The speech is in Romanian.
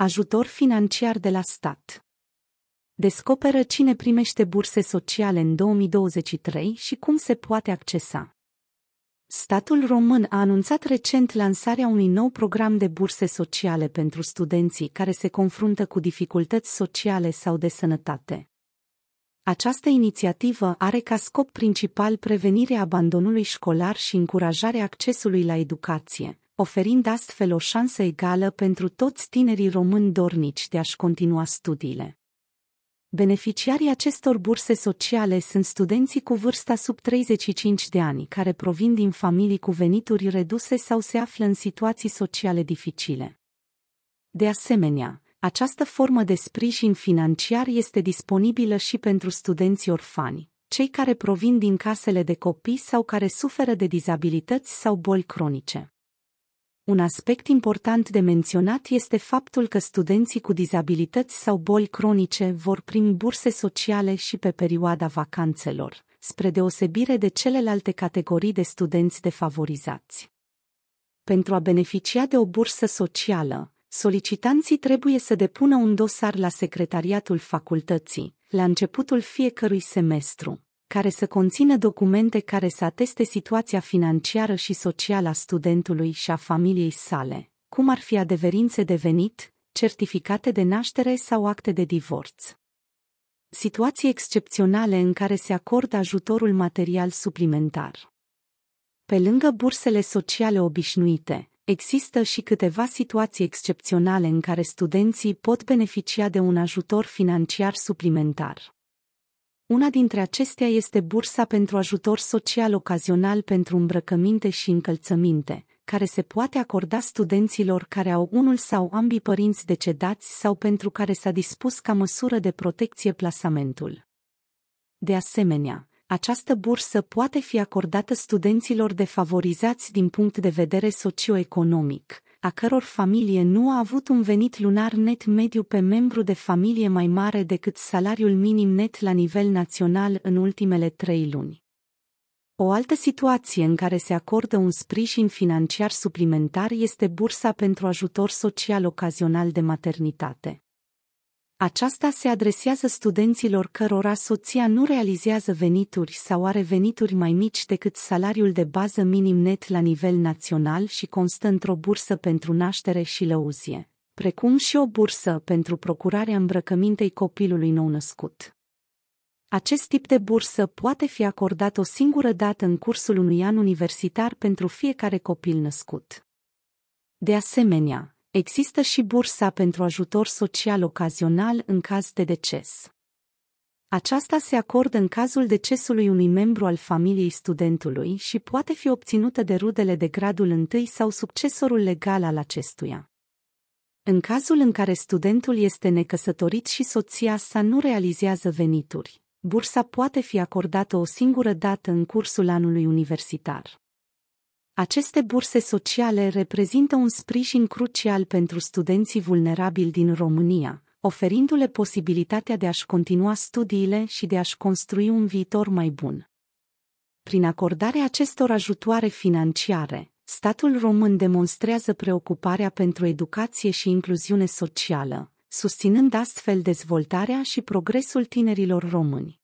Ajutor financiar de la stat. Descoperă cine primește burse sociale în 2023 și cum se poate accesa. Statul român a anunțat recent lansarea unui nou program de burse sociale pentru studenții care se confruntă cu dificultăți sociale sau de sănătate. Această inițiativă are ca scop principal prevenirea abandonului școlar și încurajarea accesului la educație, oferind astfel o șansă egală pentru toți tinerii români dornici de a-și continua studiile. Beneficiarii acestor burse sociale sunt studenții cu vârsta sub 35 de ani care provin din familii cu venituri reduse sau se află în situații sociale dificile. De asemenea, această formă de sprijin financiar este disponibilă și pentru studenții orfani, cei care provin din casele de copii sau care suferă de dizabilități sau boli cronice. Un aspect important de menționat este faptul că studenții cu dizabilități sau boli cronice vor primi burse sociale și pe perioada vacanțelor, spre deosebire de celelalte categorii de studenți defavorizați. Pentru a beneficia de o bursă socială, solicitanții trebuie să depună un dosar la secretariatul facultății, la începutul fiecărui semestru care să conțină documente care să ateste situația financiară și socială a studentului și a familiei sale, cum ar fi adeverințe de venit, certificate de naștere sau acte de divorț. Situații excepționale în care se acordă ajutorul material suplimentar. Pe lângă bursele sociale obișnuite, există și câteva situații excepționale în care studenții pot beneficia de un ajutor financiar suplimentar. Una dintre acestea este bursa pentru ajutor social ocazional pentru îmbrăcăminte și încălțăminte, care se poate acorda studenților care au unul sau ambii părinți decedați sau pentru care s-a dispus ca măsură de protecție plasamentul. De asemenea, această bursă poate fi acordată studenților defavorizați din punct de vedere socioeconomic, a căror familie nu a avut un venit lunar net mediu pe membru de familie mai mare decât salariul minim net la nivel național în ultimele trei luni. O altă situație în care se acordă un sprijin financiar suplimentar este bursa pentru ajutor social ocazional de maternitate. Aceasta se adresează studenților cărora soția nu realizează venituri sau are venituri mai mici decât salariul de bază minim net la nivel național și constă într-o bursă pentru naștere și lăuzie, precum și o bursă pentru procurarea îmbrăcămintei copilului nou-născut. Acest tip de bursă poate fi acordat o singură dată în cursul unui an universitar pentru fiecare copil născut. De asemenea, Există și bursa pentru ajutor social ocazional în caz de deces. Aceasta se acordă în cazul decesului unui membru al familiei studentului și poate fi obținută de rudele de gradul întâi sau succesorul legal al acestuia. În cazul în care studentul este necăsătorit și soția sa nu realizează venituri, bursa poate fi acordată o singură dată în cursul anului universitar. Aceste burse sociale reprezintă un sprijin crucial pentru studenții vulnerabili din România, oferindu-le posibilitatea de a-și continua studiile și de a-și construi un viitor mai bun. Prin acordarea acestor ajutoare financiare, statul român demonstrează preocuparea pentru educație și incluziune socială, susținând astfel dezvoltarea și progresul tinerilor români.